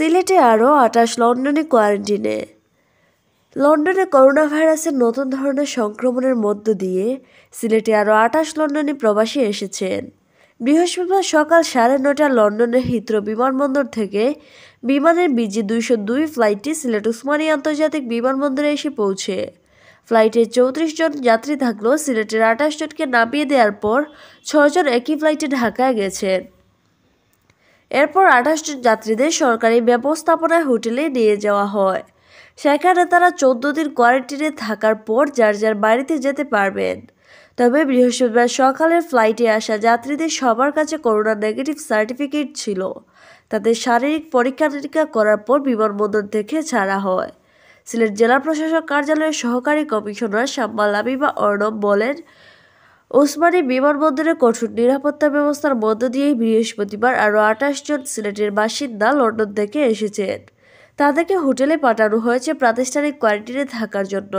সিলেটে আরও আটাশ লন্ডনে কোয়ারেন্টিনে লন্ডনে করোনা ভাইরাসের নতুন ধরনের সংক্রমণের মধ্য দিয়ে সিলেটে আরও আটাশ লন্ডনে প্রবাসী এসেছেন বৃহস্পতিবার সকাল সাড়ে নটা লন্ডনের হিত্র বিমানবন্দর থেকে বিমানের বিজি দুইশো দুই ফ্লাইটটি সিলেট উসমানী আন্তর্জাতিক বিমানবন্দরে এসে পৌঁছে ফ্লাইটে চৌত্রিশ জন যাত্রী থাকলেও সিলেটের আটাশ জনকে নামিয়ে দেওয়ার পর ছজন একই ফ্লাইটে ঢাকায় গেছেন এরপর আঠাশ জন যাত্রীদের সরকারি ব্যবস্থাপনায় হোটেলে নিয়ে যাওয়া হয় সেখানে তারা চোদ্দ দিন কোয়ারেন্টিনে থাকার পর যার যার বাড়িতে যেতে পারবেন তবে বৃহস্পতিবার সকালের ফ্লাইটে আসা যাত্রীদের সবার কাছে করোনা নেগেটিভ সার্টিফিকেট ছিল তাদের শারীরিক পরীক্ষা নিরীক্ষা করার পর বিমানবন্দর থেকে ছাড়া হয় সিলেট জেলা প্রশাসক কার্যালয়ের সহকারী কমিশনার শাম্মাল লাবিবা অর্ণব বলেন ওসমানী বিমানবন্দরে কঠোর নিরাপত্তা ব্যবস্থার মধ্য দিয়েই বৃহস্পতিবার আরও আঠাশ জন সিলেটের বাসিন্দা লন্ডন থেকে এসেছেন তাদেরকে হোটেলে পাঠানো হয়েছে প্রাতিষ্ঠানিক কোয়ারেন্টিনে থাকার জন্য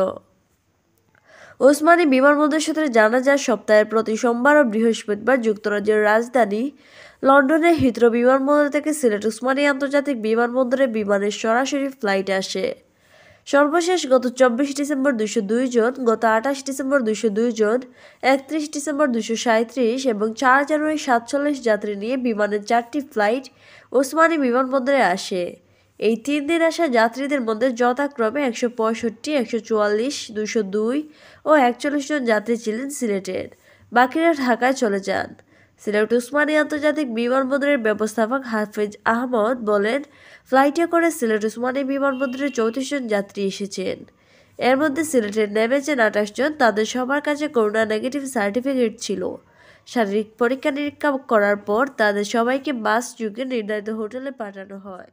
ওসমানী বিমানবন্দর সূত্রে জানা যায় সপ্তাহের প্রতি সোমবার ও বৃহস্পতিবার যুক্তরাজ্যের রাজধানী লন্ডনের হিত্র বিমানবন্দর থেকে সিলেট ওসমানী আন্তর্জাতিক বিমানবন্দরে বিমানের সরাসরি ফ্লাইট আসে সর্বশেষ গত চব্বিশ ডিসেম্বর দুশো দুই জন গত আঠাশ ডিসেম্বর দুশো দুই জন একত্রিশ ডিসেম্বর দুশো সাঁত্রিশ এবং চার জানুয়ারি সাতচল্লিশ যাত্রী নিয়ে বিমানের চারটি ফ্লাইট ওসমানী বিমানবন্দরে আসে এই তিন দিন আসা যাত্রীদের মধ্যে যথাক্রমে একশো পঁয়ষট্টি একশো চুয়াল্লিশ দুশো দুই ও একচল্লিশ জন যাত্রী ছিলেন সিলেটের বাকিরা ঢাকায় চলে যান সিলেট উসমানী আন্তর্জাতিক বিমানবন্দরের ব্যবস্থাপক হাফিজ আহমদ বলেন ফ্লাইটে করে সিলেট উসমানী বিমানবন্দরে চৌত্রিশ জন যাত্রী এসেছেন এর মধ্যে সিলেটে নেমেছেন আঠাশ জন তাদের সবার কাছে করোনা নেগেটিভ সার্টিফিকেট ছিল শারীরিক পরীক্ষা নিরীক্ষা করার পর তাদের সবাইকে বাস যুগে নির্ধারিত হোটেলে পাঠানো হয়